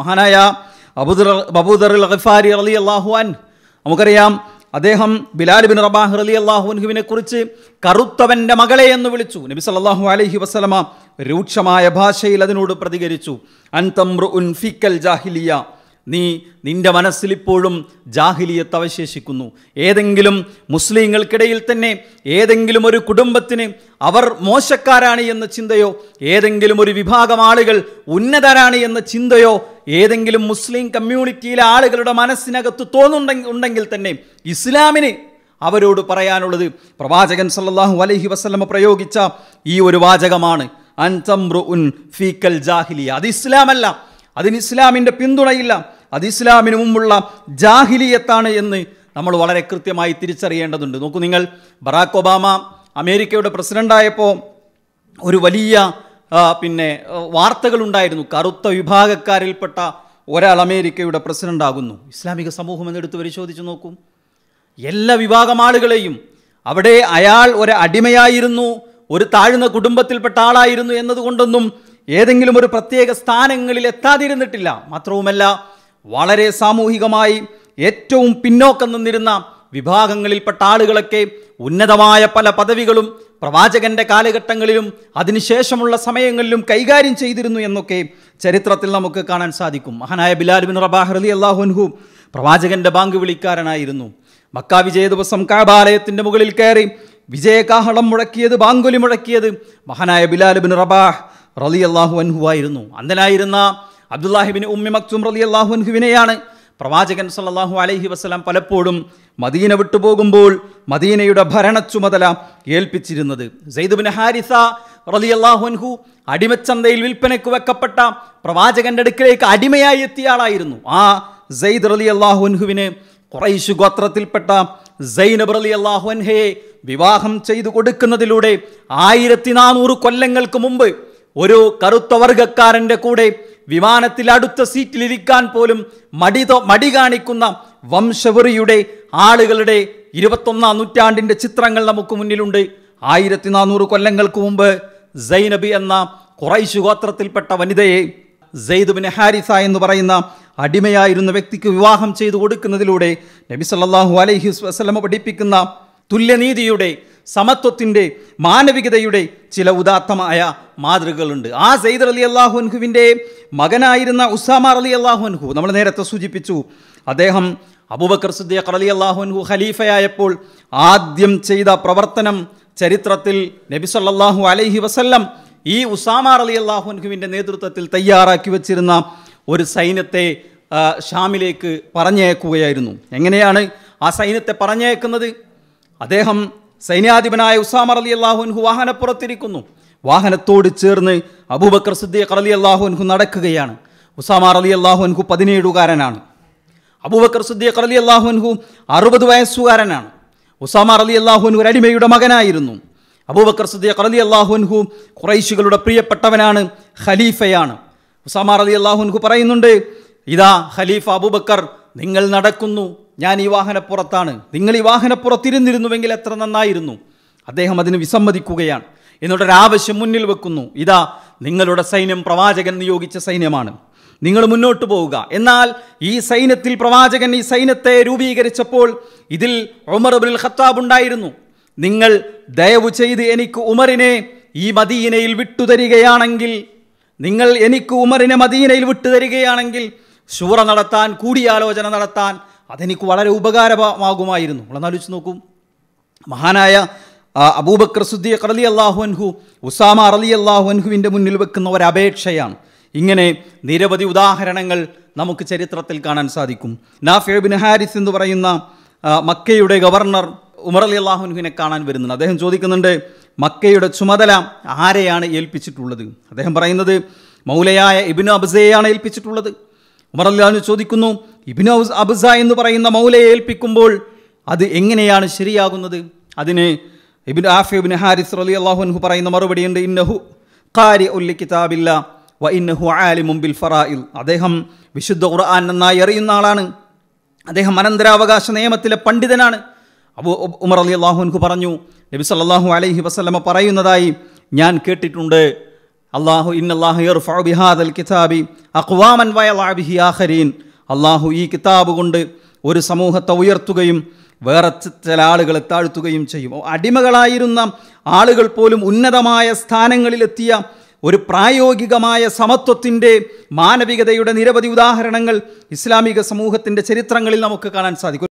മഹാനായ അബുദർ ഖഫാരി അലി അള്ളാഹുവാൻ നമുക്കറിയാം അദ്ദേഹം ബിലാൽ ബിൻ റബാഹ് അലി അള്ളാഹുൻഹുവിനെ കുറിച്ച് കറുത്തവൻ്റെ മകളെ എന്ന് വിളിച്ചു നബി സല്ലാഹു അലഹി വസ്ലമ രൂക്ഷമായ ഭാഷയിൽ അതിനോട് പ്രതികരിച്ചു അൻതംറുൻ ഫിക്കൽ ജാഹിലിയ നീ നിൻ്റെ മനസ്സിലിപ്പോഴും ജാഹിലിയത്ത് അവശേഷിക്കുന്നു ഏതെങ്കിലും മുസ്ലിങ്ങൾക്കിടയിൽ തന്നെ ഏതെങ്കിലും ഒരു കുടുംബത്തിന് അവർ മോശക്കാരാണ് എന്ന ചിന്തയോ ഏതെങ്കിലും ഒരു വിഭാഗം ആളുകൾ ഉന്നതരാണ് എന്ന ചിന്തയോ ഏതെങ്കിലും മുസ്ലിം കമ്മ്യൂണിറ്റിയിലെ ആളുകളുടെ മനസ്സിനകത്ത് തോന്നുണ്ടെങ്കിൽ ഉണ്ടെങ്കിൽ തന്നെ ഇസ്ലാമിന് അവരോട് പറയാനുള്ളത് പ്രവാചകൻ സല്ലാഹു അലഹി വസ്ലമ പ്രയോഗിച്ച ഈ ഒരു വാചകമാണ് അൻതംറു ഉൻ ഫീക്കൽ ജാഹിലിയ അത് ഇസ്ലാമല്ല അതിന് ഇസ്ലാമിൻ്റെ പിന്തുണയില്ല അത് മുമ്പുള്ള ജാഹിലിയത്താണ് എന്ന് നമ്മൾ വളരെ കൃത്യമായി തിരിച്ചറിയേണ്ടതുണ്ട് നോക്കൂ നിങ്ങൾ ബറാക്ക് ഒബാമ അമേരിക്കയുടെ പ്രസിഡൻ്റായപ്പോൾ ഒരു വലിയ പിന്നെ വാർത്തകളുണ്ടായിരുന്നു കറുത്ത വിഭാഗക്കാരിൽപ്പെട്ട ഒരാൾ അമേരിക്കയുടെ പ്രസിഡൻ്റാകുന്നു ഇസ്ലാമിക സമൂഹം എന്നെടുത്ത് പരിശോധിച്ച് നോക്കും എല്ലാ വിഭാഗം ആളുകളെയും അവിടെ അയാൾ ഒരു അടിമയായിരുന്നു ഒരു താഴ്ന്ന കുടുംബത്തിൽപ്പെട്ട ആളായിരുന്നു എന്നതുകൊണ്ടൊന്നും ഏതെങ്കിലും ഒരു പ്രത്യേക സ്ഥാനങ്ങളിൽ എത്താതിരുന്നിട്ടില്ല മാത്രവുമല്ല വളരെ സാമൂഹികമായി ഏറ്റവും പിന്നോക്കം നിന്നിരുന്ന വിഭാഗങ്ങളിൽപ്പെട്ട ആളുകളൊക്കെ ഉന്നതമായ പല പദവികളും പ്രവാചകന്റെ കാലഘട്ടങ്ങളിലും അതിനുശേഷമുള്ള സമയങ്ങളിലും കൈകാര്യം ചെയ്തിരുന്നു എന്നൊക്കെ ചരിത്രത്തിൽ നമുക്ക് കാണാൻ സാധിക്കും മഹാനായ ബിലാൽ ബിൻ റബാഹ് അലി അള്ളാഹുൻഹു പ്രവാചകന്റെ ബാങ്ക് വിളിക്കാരനായിരുന്നു മക്കാ വിജയ ദിവസം കാബാലയത്തിന്റെ മുകളിൽ കയറി വിജയകാഹളം മുഴക്കിയത് ബാങ്കുലി മുഴക്കിയത് മഹാനായ ബിലാൽ ബിൻ റബാഹ് റലി അള്ളാഹു അൻഹു ആയിരുന്നു അന്നലായിരുന്ന അബ്ദുല്ലാഹിബിൻ ഉമ്മി മക്തും റലി അള്ളാഹുഹുവിനെയാണ് പ്രവാചകൻ സല്ലാഹു അലൈഹി വസ്ലാം പലപ്പോഴും മദീന വിട്ടുപോകുമ്പോൾ മദീനയുടെ ഭരണ ചുമതല ഏൽപ്പിച്ചിരുന്നത് സെയ്ദുബിൻ ഹാരിസ റലി അള്ളാഹുഹു അടിമച്ചന്തയിൽ വിൽപ്പനയ്ക്ക് വെക്കപ്പെട്ട പ്രവാചകൻ്റെ അടുക്കിലേക്ക് അടിമയായി എത്തിയ ആളായിരുന്നു ആ സെയ്ദ് റലി അള്ളാഹുഹുവിന് കുറൈശു ഗോത്രത്തിൽപ്പെട്ട സൈനബ് അലി അള്ളാഹുഹയെ വിവാഹം ചെയ്തു കൊടുക്കുന്നതിലൂടെ ആയിരത്തി നാനൂറ് കൊല്ലങ്ങൾക്ക് മുമ്പ് ഒരു കറുത്ത വർഗക്കാരൻ്റെ കൂടെ വിമാനത്തിൽ അടുത്ത സീറ്റിലിരിക്കാൻ പോലും മടി മടി കാണിക്കുന്ന വംശവെറിയുടെ ആളുകളുടെ ഇരുപത്തൊന്നാം നൂറ്റാണ്ടിൻ്റെ ചിത്രങ്ങൾ നമുക്ക് മുന്നിലുണ്ട് ആയിരത്തി നാനൂറ് കൊല്ലങ്ങൾക്ക് മുമ്പ് സൈനബി എന്ന കുറൈശു ഗോത്രത്തിൽപ്പെട്ട വനിതയെ സെയ്ദുബിൻ ഹാരിസ എന്ന് പറയുന്ന അടിമയായിരുന്ന വ്യക്തിക്ക് വിവാഹം ചെയ്തു കൊടുക്കുന്നതിലൂടെ നബി സല്ലാഹു അലൈഹി വസ്ലമ പഠിപ്പിക്കുന്ന തുല്യനീതിയുടെ സമത്വത്തിൻ്റെ മാനവികതയുടെ ചില ഉദാത്തമായ മാതൃകകളുണ്ട് ആ സെയ്ദർ അലി അള്ളാഹുൻഹുവിൻ്റെ മകനായിരുന്ന ഉസാമാർ അലി അള്ളാഹുൻഹു നമ്മൾ നേരത്തെ സൂചിപ്പിച്ചു അദ്ദേഹം അബൂബക്കർ സുദ്ദീഖ് അലി അള്ളാഹുൻഹു ഖലീഫയായപ്പോൾ ആദ്യം ചെയ്ത പ്രവർത്തനം ചരിത്രത്തിൽ നബി സല്ലാഹു അലൈഹി വസല്ലം ഈ ഉസാമാർ അലി അള്ളാഹുൻഹുവിൻ്റെ നേതൃത്വത്തിൽ തയ്യാറാക്കി വച്ചിരുന്ന ഒരു സൈന്യത്തെ ഷാമിലേക്ക് പറഞ്ഞേക്കുകയായിരുന്നു എങ്ങനെയാണ് ആ സൈന്യത്തെ പറഞ്ഞേക്കുന്നത് അദ്ദേഹം സൈന്യാധിപനായ ഉസാമർ അലി അള്ളാഹുൻഹു വാഹനപ്പുറത്തിരിക്കുന്നു വാഹനത്തോട് ചേർന്ന് അബൂബക്കർ സിദ്ദീഖ് അലി അള്ളാഹുൻഹു നടക്കുകയാണ് ഉസാമർ അലി അള്ളാഹുൻഹു പതിനേഴുകാരനാണ് അബൂബക്കർ സിദ്ദീഖ് അലി അള്ളാഹുൻഹു അറുപത് വയസ്സുകാരനാണ് ഉസാമർ അലി അള്ളാഹുൻഹു ഒരു അടിമയുടെ മകനായിരുന്നു അബൂബക്കർ സിദ്ദീഖ് അലി അള്ളാഹുൻഹു ഖുറൈശികളുടെ പ്രിയപ്പെട്ടവനാണ് ഖലീഫയാണ് ഉസാമർ അലി അള്ളാഹുൻഹു പറയുന്നുണ്ട് ഇതാ ഖലീഫ അബൂബക്കർ നിങ്ങൾ നടക്കുന്നു ഞാൻ ഈ വാഹനപ്പുറത്താണ് നിങ്ങൾ ഈ വാഹനപ്പുറത്തിരുന്നിരുന്നുവെങ്കിൽ എത്ര നന്നായിരുന്നു അദ്ദേഹം അതിന് വിസമ്മതിക്കുകയാണ് ആവശ്യം മുന്നിൽ വെക്കുന്നു ഇതാ നിങ്ങളുടെ സൈന്യം പ്രവാചകൻ നിയോഗിച്ച സൈന്യമാണ് നിങ്ങൾ മുന്നോട്ട് പോവുക എന്നാൽ ഈ സൈന്യത്തിൽ പ്രവാചകൻ ഈ സൈന്യത്തെ രൂപീകരിച്ചപ്പോൾ ഇതിൽ ഉമർ അബുൽ ഖത്താബ് ഉണ്ടായിരുന്നു നിങ്ങൾ ദയവ് ചെയ്ത് എനിക്ക് ഉമറിനെ ഈ മദീനയിൽ വിട്ടുതരികയാണെങ്കിൽ നിങ്ങൾ എനിക്ക് ഉമറിനെ മദീനയിൽ വിട്ടുതരികയാണെങ്കിൽ ശൂറ നടത്താൻ കൂടിയാലോചന നടത്താൻ അതെനിക്ക് വളരെ ഉപകാരമാകുമായിരുന്നു നമ്മളൊന്നാലോചിച്ച് നോക്കും മഹാനായ അബൂബക്കർ സുദ്ദീഖ് അറലി അള്ളാഹു അൻഹു ഉസാമ അറലി അള്ളാഹു അൻഹുവിൻ്റെ മുന്നിൽ വെക്കുന്ന ഒരപേക്ഷയാണ് ഇങ്ങനെ നിരവധി ഉദാഹരണങ്ങൾ നമുക്ക് ചരിത്രത്തിൽ കാണാൻ സാധിക്കും നാഫിയ ഹാരിസ് എന്ന് പറയുന്ന മക്കയുടെ ഗവർണർ ഉമർ അലി അള്ളാഹുനുവിനെ കാണാൻ വരുന്നുണ്ട് അദ്ദേഹം ചോദിക്കുന്നുണ്ട് മക്കയുടെ ചുമതല ആരെയാണ് ഏൽപ്പിച്ചിട്ടുള്ളത് അദ്ദേഹം പറയുന്നത് മൗലയായ ഇബിനു അബ്സയെയാണ് ഏൽപ്പിച്ചിട്ടുള്ളത് ഉമർ അള്ളാഹു ചോദിക്കുന്നു ഇബിനോ അബ്സ എന്ന് പറയുന്ന മൗലയെ ഏൽപ്പിക്കുമ്പോൾ അത് എങ്ങനെയാണ് ശരിയാകുന്നത് അതിന് ഇബിൻ ആഫി ഇബിൻ ഹാരിസ് അലി അള്ളാഹുൻഹു പറയുന്ന മറുപടിയുണ്ട് ഇന്നഹു കാരി ഉല്ലി കിതാബില്ല വ ഇന്നഹു ആലി മുമ്പിൽ ഫറായിൽ അദ്ദേഹം വിശുദ്ധ ഖുർആൻ നന്നായി അറിയുന്ന ആളാണ് അദ്ദേഹം അനന്തരാവകാശ നിയമത്തിലെ പണ്ഡിതനാണ് അബു ഉമർ അലി അള്ളാഹുൻഹു പറഞ്ഞു നബി സല്ലാഹു അലൈഹി വസ്ലമ പറയുന്നതായി ഞാൻ കേട്ടിട്ടുണ്ട് അള്ളാഹു ഇന്നല്ലാഹു ബിഹാദ് അൽ കിതാബി അഖ്വാമൻ വയലാബിഹി ആഖരീൻ അള്ളാഹു ഈ കിതാബ് കൊണ്ട് ഒരു സമൂഹത്തെ ഉയർത്തുകയും വേറെ ചില ആളുകളെ താഴ്ത്തുകയും ചെയ്യും അടിമകളായിരുന്ന ആളുകൾ പോലും ഉന്നതമായ സ്ഥാനങ്ങളിലെത്തിയ ഒരു പ്രായോഗികമായ സമത്വത്തിൻ്റെ മാനവികതയുടെ നിരവധി ഉദാഹരണങ്ങൾ ഇസ്ലാമിക സമൂഹത്തിൻ്റെ ചരിത്രങ്ങളിൽ നമുക്ക് കാണാൻ സാധിക്കും